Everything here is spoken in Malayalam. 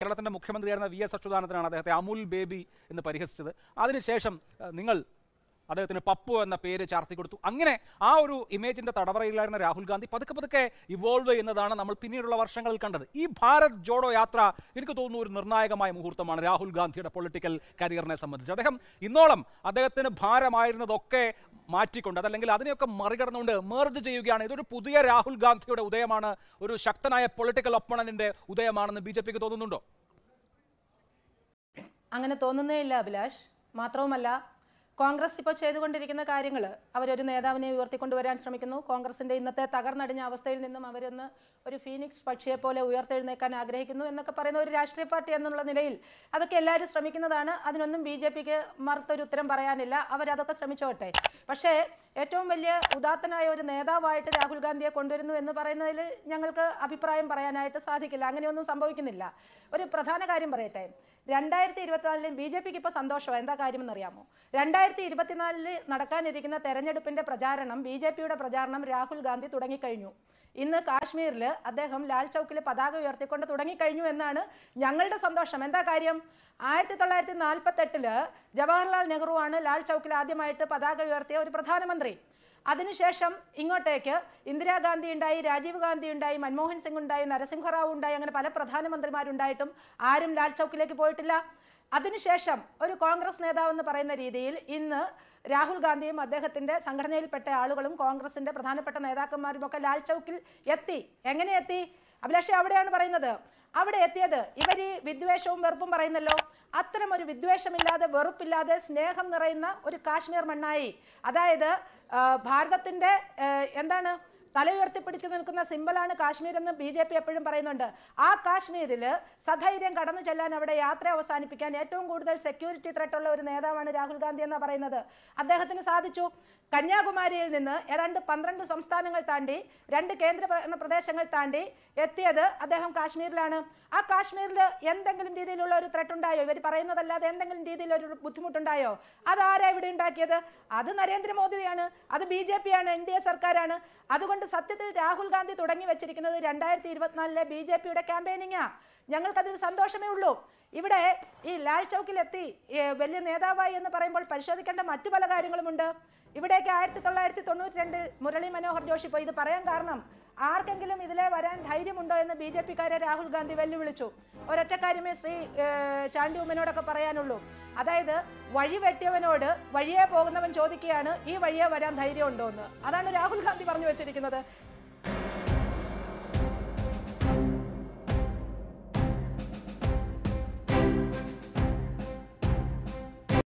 കേരളത്തിൻ്റെ മുഖ്യമന്ത്രിയായിരുന്ന വി എസ് അച്യുതാനന്ദനാണ് അദ്ദേഹത്തെ അമുൽ ബേബി എന്ന് പരിഹസിച്ചത് അതിനുശേഷം നിങ്ങൾ അദ്ദേഹത്തിന് പപ്പു എന്ന പേര് ചാർത്തി കൊടുത്തു അങ്ങനെ ആ ഒരു ഇമേജിന്റെ തടവറയിലായിരുന്ന രാഹുൽ ഗാന്ധി പതുക്കെ പതുക്കെ ഇവോൾവ് ചെയ്യുന്നതാണ് നമ്മൾ പിന്നീടുള്ള വർഷങ്ങളിൽ കണ്ടത് ഈ ഭാരത് ജോഡോ യാത്ര എനിക്ക് തോന്നുന്നു ഒരു നിർണായകമായ മുഹൂർത്തമാണ് രാഹുൽ ഗാന്ധിയുടെ പൊളിറ്റിക്കൽ കരിയറിനെ സംബന്ധിച്ച് അദ്ദേഹം ഇന്നോളം അദ്ദേഹത്തിന് ഭാരമായിരുന്നതൊക്കെ മാറ്റിക്കൊണ്ട് അതല്ലെങ്കിൽ അതിനെയൊക്കെ മറികടന്നുകൊണ്ട് മെർജ് ചെയ്യുകയാണ് ഇതൊരു പുതിയ രാഹുൽ ഗാന്ധിയുടെ ഉദയമാണ് ഒരു ശക്തനായ പൊളിറ്റിക്കൽ ഒപ്പണന്റിന്റെ ഉദയമാണെന്ന് ബി ജെ പിക്ക് തോന്നുന്നുണ്ടോ അങ്ങനെ തോന്നുന്നേ ഇല്ല അഭിലാഷ് മാത്രവുമല്ല കോൺഗ്രസ് ഇപ്പോൾ ചെയ്തുകൊണ്ടിരിക്കുന്ന കാര്യങ്ങൾ അവരൊരു നേതാവിനെ ഉയർത്തിക്കൊണ്ടുവരാൻ ശ്രമിക്കുന്നു കോൺഗ്രസിൻ്റെ ഇന്നത്തെ തകർന്നടിഞ്ഞ അവസ്ഥയിൽ നിന്നും അവരൊന്ന് ഒരു ഫീനിക്സ് പക്ഷിയെ പോലെ ഉയർത്തെഴുന്നേക്കാൻ ആഗ്രഹിക്കുന്നു എന്നൊക്കെ പറയുന്ന ഒരു രാഷ്ട്രീയ പാർട്ടി എന്നുള്ള നിലയിൽ അതൊക്കെ എല്ലാവരും ശ്രമിക്കുന്നതാണ് അതിനൊന്നും ബി ജെ പിക്ക് മറുത്തൊരു ഉത്തരം പറയാനില്ല അവരതൊക്കെ ശ്രമിച്ചോട്ടെ പക്ഷേ ഏറ്റവും വലിയ ഉദാത്തനായ ഒരു നേതാവായിട്ട് രാഹുൽ ഗാന്ധിയെ കൊണ്ടുവരുന്നു എന്ന് പറയുന്നതിൽ ഞങ്ങൾക്ക് അഭിപ്രായം പറയാനായിട്ട് സാധിക്കില്ല അങ്ങനെയൊന്നും സംഭവിക്കുന്നില്ല ഒരു പ്രധാന കാര്യം പറയട്ടെ രണ്ടായിരത്തി ഇരുപത്തിനാലിലും ബി ജെ പിക്ക് ഇപ്പോൾ സന്തോഷമാണ് എന്താ കാര്യമെന്നറിയാമോ രണ്ടായിരത്തി ഇരുപത്തിനാലിൽ നടക്കാനിരിക്കുന്ന തെരഞ്ഞെടുപ്പിൻ്റെ പ്രചാരണം ബി ജെ പിയുടെ പ്രചാരണം രാഹുൽ ഗാന്ധി തുടങ്ങിക്കഴിഞ്ഞു ഇന്ന് കാശ്മീരിൽ അദ്ദേഹം ലാൽ ചൗക്കിൽ പതാക ഉയർത്തിക്കൊണ്ട് തുടങ്ങിക്കഴിഞ്ഞു എന്നാണ് ഞങ്ങളുടെ സന്തോഷം എന്താ കാര്യം ആയിരത്തി തൊള്ളായിരത്തി നാൽപ്പത്തെട്ടില് ജവഹർലാൽ നെഹ്റു ആണ് ലാൽ ചൗക്കിൽ ആദ്യമായിട്ട് പതാക ഉയർത്തിയ ഒരു പ്രധാനമന്ത്രി അതിനുശേഷം ഇങ്ങോട്ടേക്ക് ഇന്ദിരാഗാന്ധി ഉണ്ടായി രാജീവ് ഗാന്ധി ഉണ്ടായി മൻമോഹൻ സിംഗ് ഉണ്ടായി നരസിംഹറാവു ഉണ്ടായി അങ്ങനെ പല പ്രധാനമന്ത്രിമാരുണ്ടായിട്ടും ആരും ലാൽ ചൗക്കിലേക്ക് പോയിട്ടില്ല അതിനുശേഷം ഒരു കോൺഗ്രസ് എന്ന് പറയുന്ന രീതിയിൽ ഇന്ന് രാഹുൽ ഗാന്ധിയും അദ്ദേഹത്തിന്റെ സംഘടനയിൽപ്പെട്ട ആളുകളും കോൺഗ്രസിന്റെ പ്രധാനപ്പെട്ട നേതാക്കന്മാരും ഒക്കെ ലാൽ ചൗക്കിൽ എത്തി എങ്ങനെയെത്തി അഭിലാഷ അവിടെയാണ് പറയുന്നത് അവിടെ എത്തിയത് ഇവർ ഈ വിദ്വേഷവും വെറുപ്പും പറയുന്നല്ലോ അത്തരം ഒരു വിദ്വേഷമില്ലാതെ വെറുപ്പില്ലാതെ സ്നേഹം നിറയുന്ന ഒരു കാശ്മീർ മണ്ണായി അതായത് ഭാരതത്തിന്റെ എന്താണ് തലയുയർത്തിപ്പിടിച്ച് നിൽക്കുന്ന സിംബലാണ് കാശ്മീർ എന്ന് ബി ജെ പി എപ്പോഴും പറയുന്നുണ്ട് ആ കാശ്മീരിൽ സധൈര്യം കടന്നു ചെല്ലാൻ അവിടെ യാത്ര അവസാനിപ്പിക്കാൻ ഏറ്റവും കൂടുതൽ സെക്യൂരിറ്റി ത്രെട്ടുള്ള ഒരു നേതാവാണ് രാഹുൽ ഗാന്ധി എന്ന് പറയുന്നത് അദ്ദേഹത്തിന് സാധിച്ചു കന്യാകുമാരിയിൽ നിന്ന് ഏതാണ്ട് പന്ത്രണ്ട് സംസ്ഥാനങ്ങൾ താണ്ടി രണ്ട് കേന്ദ്ര പ്രദേശങ്ങൾ താണ്ടി എത്തിയത് അദ്ദേഹം കാശ്മീരിലാണ് ആ കാശ്മീരിൽ എന്തെങ്കിലും രീതിയിലുള്ള ഒരു ത്രെട്ട് ഉണ്ടായോ ഇവർ പറയുന്നതല്ലാതെ എന്തെങ്കിലും രീതിയിൽ ഒരു ബുദ്ധിമുട്ടുണ്ടായോ അതാരാ ഇവിടെ ഉണ്ടാക്കിയത് അത് നരേന്ദ്രമോദിയാണ് അത് ബി ജെ ആണ് എൻ ഡി എ സർക്കാരാണ് അതുകൊണ്ട് സത്യത്തിൽ രാഹുൽ ഗാന്ധി തുടങ്ങി വെച്ചിരിക്കുന്നത് രണ്ടായിരത്തി ഇരുപത്തിനാലിലെ ബി ജെ പിയുടെ ക്യാമ്പയിനിങ്ങാ ഞങ്ങൾക്കതിൽ സന്തോഷമേ ഉള്ളൂ ഇവിടെ ഈ ലാൽ എത്തി വലിയ നേതാവായി എന്ന് പറയുമ്പോൾ പരിശോധിക്കേണ്ട മറ്റു പല കാര്യങ്ങളുമുണ്ട് ഇവിടേക്ക് ആയിരത്തി തൊള്ളായിരത്തി തൊണ്ണൂറ്റി രണ്ടിൽ മുരളി മനോഹർ ജോഷി പോയി ഇത് പറയാൻ കാരണം ആർക്കെങ്കിലും ഇതിലെ വരാൻ ധൈര്യമുണ്ടോ എന്ന് ബി ജെ കാരെ രാഹുൽ ഗാന്ധി വെല്ലുവിളിച്ചു ഒരൊറ്റ കാര്യമേ ശ്രീ ചാണ്ടി ഉമ്മനോടൊക്കെ പറയാനുള്ളൂ അതായത് വഴി വെട്ടിയവനോട് വഴിയെ പോകുന്നവൻ ചോദിക്കുകയാണ് ഈ വഴിയെ വരാൻ ധൈര്യമുണ്ടോ എന്ന് അതാണ് രാഹുൽ ഗാന്ധി പറഞ്ഞു വെച്ചിരിക്കുന്നത്